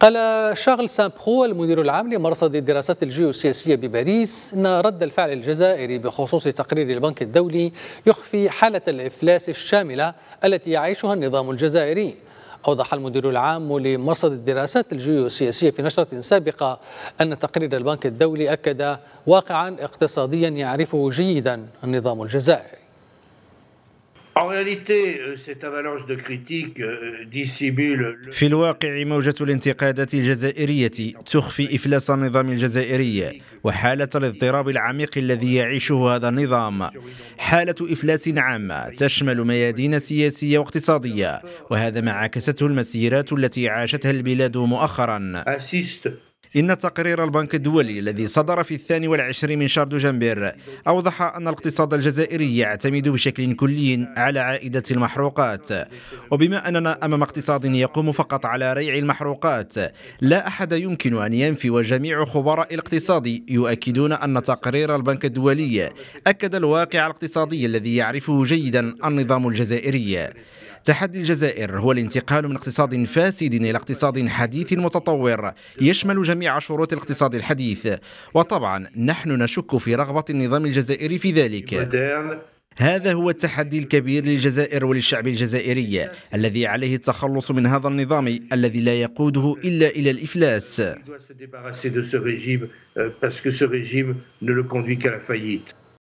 قال شارل سامبرو المدير العام لمرصد الدراسات الجيوسياسية بباريس إن رد الفعل الجزائري بخصوص تقرير البنك الدولي يخفي حالة الإفلاس الشاملة التي يعيشها النظام الجزائري أوضح المدير العام لمرصد الدراسات الجيوسياسية في نشرة سابقة أن تقرير البنك الدولي أكد واقعا اقتصاديا يعرفه جيدا النظام الجزائري réalité, euh, cette avalanche de critiques euh, euh, dissimule. في الواقع موجة الانتقادات الجزائرية تخفي إفلاس النظام الجزائري وحالة الاضطراب العميق الذي يعيشه هذا النظام. حالة إفلاس عامة تشمل ميادين سياسية واقتصادية وهذا ما عكسته المسيرات التي عاشتها البلاد مؤخرا. إن تقرير البنك الدولي الذي صدر في الثاني والعشرين من شهر دجنبر أوضح أن الاقتصاد الجزائري يعتمد بشكل كلي على عائدة المحروقات وبما أننا أمام اقتصاد يقوم فقط على ريع المحروقات لا أحد يمكن أن ينفي وجميع خبراء الاقتصاد يؤكدون أن تقرير البنك الدولي أكد الواقع الاقتصادي الذي يعرفه جيدا النظام الجزائري تحدي الجزائر هو الانتقال من اقتصاد فاسد إلى اقتصاد حديث متطور يشمل جميع شروط الاقتصاد الحديث وطبعا نحن نشك في رغبة النظام الجزائري في ذلك هذا هو التحدي الكبير للجزائر وللشعب الجزائري الذي عليه التخلص من هذا النظام الذي لا يقوده إلا إلى الإفلاس